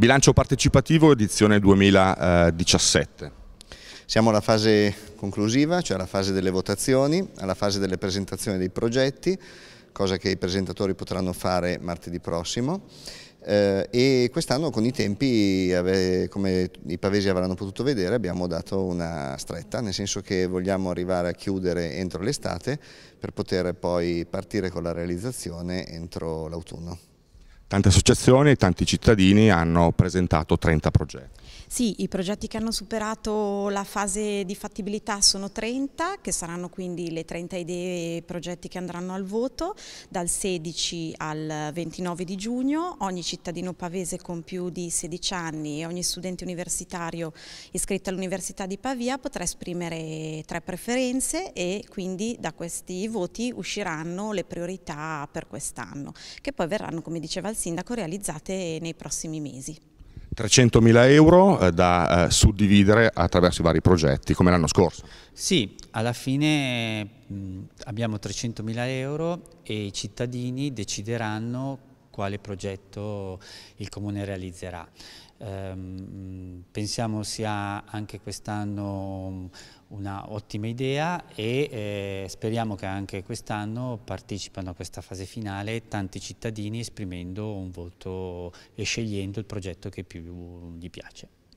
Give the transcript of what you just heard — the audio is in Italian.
Bilancio partecipativo edizione 2017. Eh, Siamo alla fase conclusiva, cioè alla fase delle votazioni, alla fase delle presentazioni dei progetti, cosa che i presentatori potranno fare martedì prossimo. Eh, e quest'anno con i tempi, come i pavesi avranno potuto vedere, abbiamo dato una stretta, nel senso che vogliamo arrivare a chiudere entro l'estate per poter poi partire con la realizzazione entro l'autunno. Tante associazioni e tanti cittadini hanno presentato 30 progetti. Sì, i progetti che hanno superato la fase di fattibilità sono 30, che saranno quindi le 30 idee e progetti che andranno al voto dal 16 al 29 di giugno. Ogni cittadino pavese con più di 16 anni e ogni studente universitario iscritto all'Università di Pavia potrà esprimere tre preferenze e quindi da questi voti usciranno le priorità per quest'anno, che poi verranno, come diceva il sindaco realizzate nei prossimi mesi. 300.000 euro eh, da eh, suddividere attraverso i vari progetti, come l'anno scorso. Sì, alla fine abbiamo 300.000 euro e i cittadini decideranno quale progetto il Comune realizzerà. Ehm, pensiamo sia anche quest'anno una ottima idea e eh, speriamo che anche quest'anno partecipano a questa fase finale tanti cittadini esprimendo un voto e scegliendo il progetto che più gli piace.